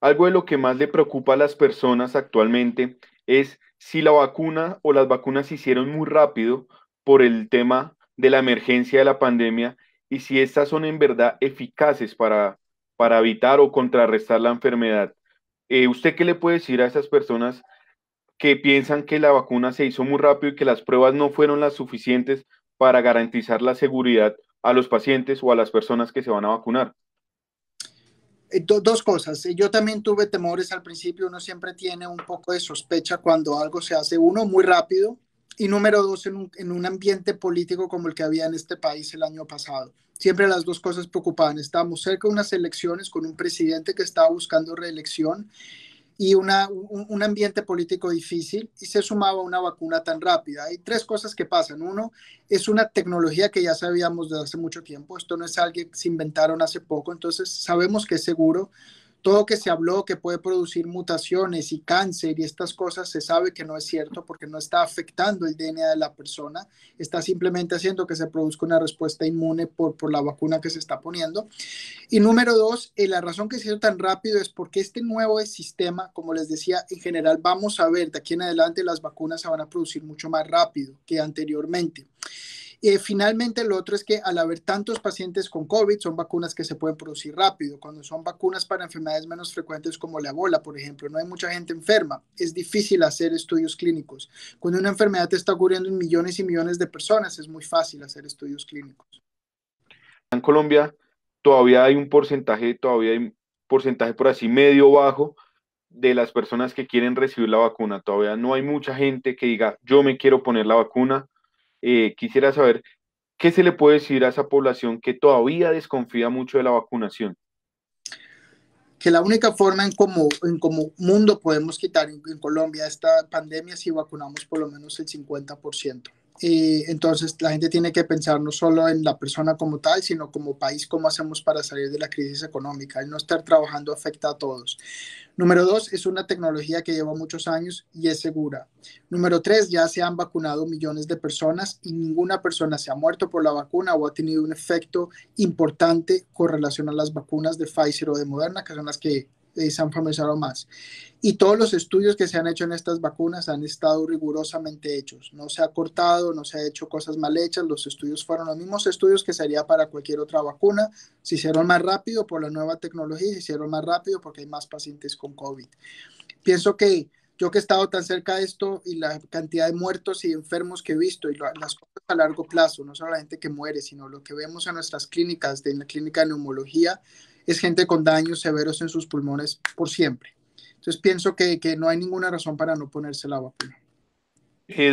Algo de lo que más le preocupa a las personas actualmente es si la vacuna o las vacunas se hicieron muy rápido por el tema de la emergencia de la pandemia y si estas son en verdad eficaces para, evitar o contrarrestar la enfermedad. Eh, ¿Usted qué le puede decir a esas personas que piensan que la vacuna se hizo muy rápido y que las pruebas no fueron las suficientes para garantizar la seguridad a los pacientes o a las personas que se van a vacunar? Eh, dos cosas. Eh, yo también tuve temores al principio. Uno siempre tiene un poco de sospecha cuando algo se hace, uno, muy rápido. Y número dos, en un, en un ambiente político como el que había en este país el año pasado. Siempre las dos cosas preocupaban. Estábamos cerca de unas elecciones con un presidente que estaba buscando reelección y un, ambiente político difícil y se sumaba una vacuna tan rápida. Hay tres cosas que pasan. Uno, es una tecnología que ya sabíamos desde hace mucho tiempo. Esto no es algo que se inventaron hace poco, entonces sabemos que es seguro todo que se habló que puede producir mutaciones y cáncer y estas cosas se sabe que no es cierto porque no está afectando el DNA de la persona, está simplemente haciendo que se produzca una respuesta inmune por, por la vacuna que se está poniendo. Y número dos, eh, la razón que se hizo tan rápido es porque este nuevo sistema, como les decía, en general vamos a ver de aquí en adelante las vacunas se van a producir mucho más rápido que anteriormente y eh, finalmente, lo otro es que al haber tantos pacientes con COVID, son vacunas que se pueden producir rápido. Cuando son vacunas para enfermedades menos frecuentes como la bola, por ejemplo, no hay mucha gente enferma. Es difícil hacer estudios clínicos. Cuando una enfermedad te está ocurriendo en millones y millones de personas, es muy fácil hacer estudios clínicos. En Colombia todavía hay un porcentaje, todavía hay un porcentaje por así medio bajo de las personas que quieren recibir la vacuna. Todavía no hay mucha gente que diga, yo me quiero poner la vacuna eh, quisiera saber qué se le puede decir a esa población que todavía desconfía mucho de la vacunación. Que la única forma en como, en como mundo podemos quitar en, Colombia esta pandemia es si vacunamos por lo menos el 50%. Eh, entonces la gente tiene que pensar no solo en la persona como tal, sino como país, cómo hacemos para salir de la crisis económica. El no estar trabajando afecta a todos. Número dos, es una tecnología que lleva muchos años y es segura. Número tres, ya se han vacunado millones de personas y ninguna persona se ha muerto por la vacuna o ha tenido un efecto importante con relación a las vacunas de Pfizer o de Moderna, que son las que han más. Y todos los estudios que se han hecho en estas vacunas han estado rigurosamente hechos. No se ha cortado, no se ha hecho cosas mal hechas. Los estudios fueron los mismos estudios que sería para cualquier otra vacuna. Se hicieron más rápido por la nueva tecnología, se hicieron más rápido porque hay más pacientes con COVID. Pienso que yo que he estado tan cerca de esto y la cantidad de muertos y enfermos que he visto y las cosas a largo plazo, no solo la gente que muere, sino lo que vemos en nuestras clínicas, de, en la clínica de neumología, es gente con daños severos en sus pulmones por siempre. Entonces pienso que, que no hay ninguna razón para no ponerse la vacuna.